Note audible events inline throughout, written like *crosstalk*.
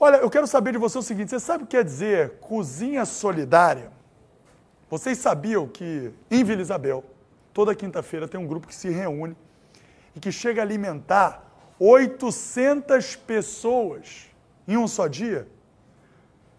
Olha, eu quero saber de você o seguinte: você sabe o que quer é dizer cozinha solidária? Vocês sabiam que em Vila Isabel, toda quinta-feira, tem um grupo que se reúne e que chega a alimentar 800 pessoas em um só dia?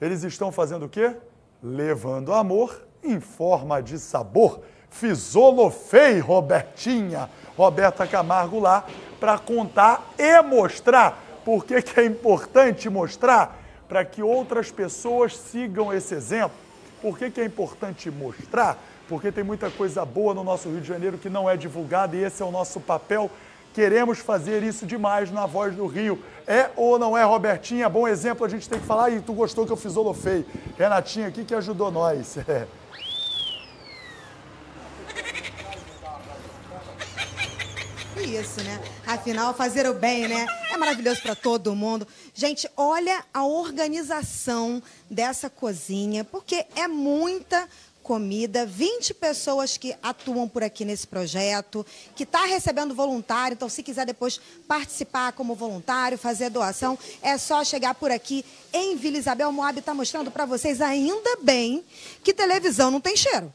Eles estão fazendo o quê? Levando amor em forma de sabor. Fisolofei, Robertinha, Roberta Camargo lá, para contar e mostrar por que, que é importante mostrar? Para que outras pessoas sigam esse exemplo. Por que, que é importante mostrar? Porque tem muita coisa boa no nosso Rio de Janeiro que não é divulgada e esse é o nosso papel. Queremos fazer isso demais na Voz do Rio. É ou não é, Robertinha? Bom exemplo, a gente tem que falar. E tu gostou que eu fiz o Renatinha aqui que ajudou nós. *laughs* isso, né? Afinal, fazer o bem, né? É maravilhoso para todo mundo. Gente, olha a organização dessa cozinha, porque é muita comida, 20 pessoas que atuam por aqui nesse projeto, que está recebendo voluntário, então se quiser depois participar como voluntário, fazer doação, é só chegar por aqui em Vila Isabel. Moab está mostrando para vocês, ainda bem, que televisão não tem cheiro,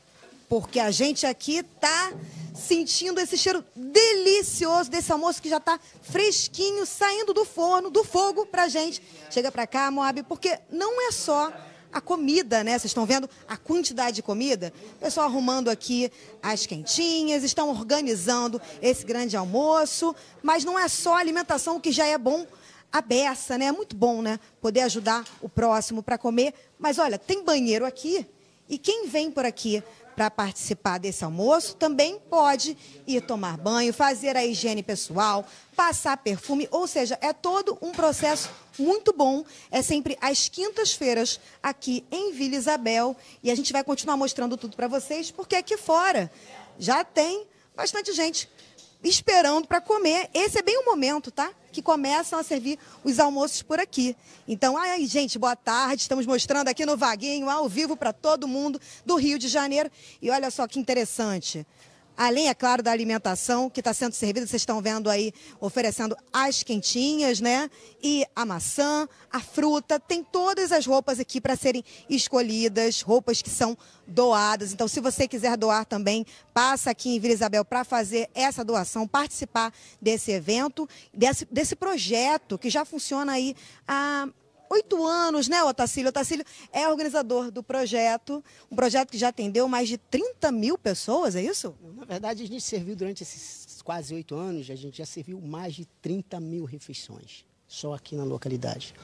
porque a gente aqui está sentindo esse cheiro delicioso desse almoço que já está fresquinho, saindo do forno, do fogo para gente. Chega para cá, Moab, porque não é só a comida, né? Vocês estão vendo a quantidade de comida? O pessoal arrumando aqui as quentinhas, estão organizando esse grande almoço, mas não é só alimentação que já é bom a beça, né? É muito bom, né? Poder ajudar o próximo para comer, mas olha, tem banheiro aqui e quem vem por aqui para participar desse almoço, também pode ir tomar banho, fazer a higiene pessoal, passar perfume, ou seja, é todo um processo muito bom. É sempre às quintas-feiras aqui em Vila Isabel e a gente vai continuar mostrando tudo para vocês, porque aqui fora já tem bastante gente esperando para comer. Esse é bem o momento, tá? Que começam a servir os almoços por aqui. Então, ai, gente, boa tarde. Estamos mostrando aqui no Vaguinho, ao vivo para todo mundo do Rio de Janeiro. E olha só que interessante. Além, é claro, da alimentação que está sendo servida, vocês estão vendo aí oferecendo as quentinhas, né? E a maçã, a fruta, tem todas as roupas aqui para serem escolhidas, roupas que são doadas. Então, se você quiser doar também, passa aqui em Vila Isabel para fazer essa doação, participar desse evento, desse, desse projeto que já funciona aí há oito anos, né, Otacílio? Otacílio é organizador do projeto, um projeto que já atendeu mais de 30 mil pessoas, é isso? Na verdade, a gente serviu durante esses quase oito anos, a gente já serviu mais de 30 mil refeições, só aqui na localidade.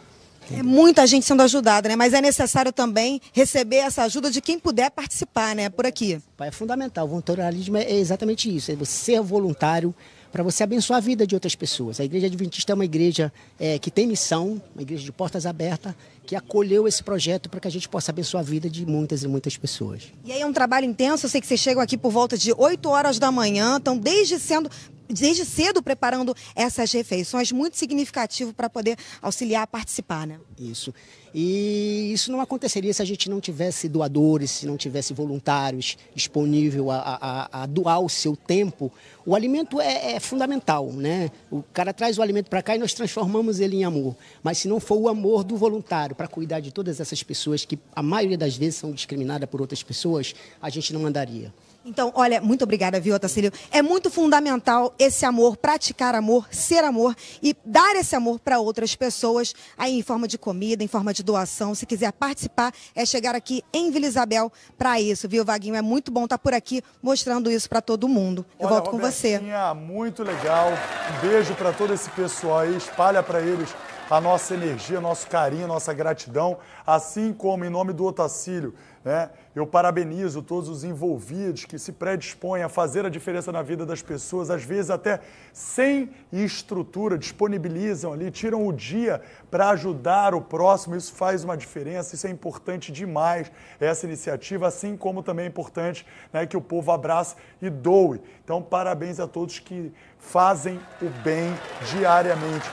É muita gente sendo ajudada, né? Mas é necessário também receber essa ajuda de quem puder participar, né? Por aqui. É fundamental. O voluntarismo é exatamente isso. É você ser voluntário, para você abençoar a vida de outras pessoas. A Igreja Adventista é uma igreja é, que tem missão, uma igreja de portas abertas, que acolheu esse projeto para que a gente possa abençoar a vida de muitas e muitas pessoas. E aí é um trabalho intenso, eu sei que vocês chegam aqui por volta de 8 horas da manhã, então desde sendo desde cedo preparando essas refeições, muito significativo para poder auxiliar a participar, né? Isso. E isso não aconteceria se a gente não tivesse doadores, se não tivesse voluntários disponível a, a, a doar o seu tempo. O alimento é, é, fundamental, né? O cara traz o alimento para cá e nós transformamos ele em amor. Mas se não for o amor do voluntário para cuidar de todas essas pessoas que a maioria das vezes são discriminadas por outras pessoas, a gente não andaria. Então, olha, muito obrigada, viu, Otacílio? É muito fundamental esse amor, praticar amor, ser amor e dar esse amor para outras pessoas, aí em forma de comida, em forma de doação. Se quiser participar, é chegar aqui em Vila Isabel para isso, viu, Vaguinho? É muito bom estar tá por aqui mostrando isso para todo mundo. Eu olha, volto com você. Muito legal. Um beijo para todo esse pessoal aí, espalha para eles a nossa energia, nosso carinho, nossa gratidão, assim como em nome do Otacílio, né? Eu parabenizo todos os envolvidos que se predispõem a fazer a diferença na vida das pessoas, às vezes até sem estrutura, disponibilizam ali, tiram o dia para ajudar o próximo. Isso faz uma diferença, isso é importante demais, essa iniciativa, assim como também é importante né, que o povo abrace e doe. Então, parabéns a todos que fazem o bem diariamente.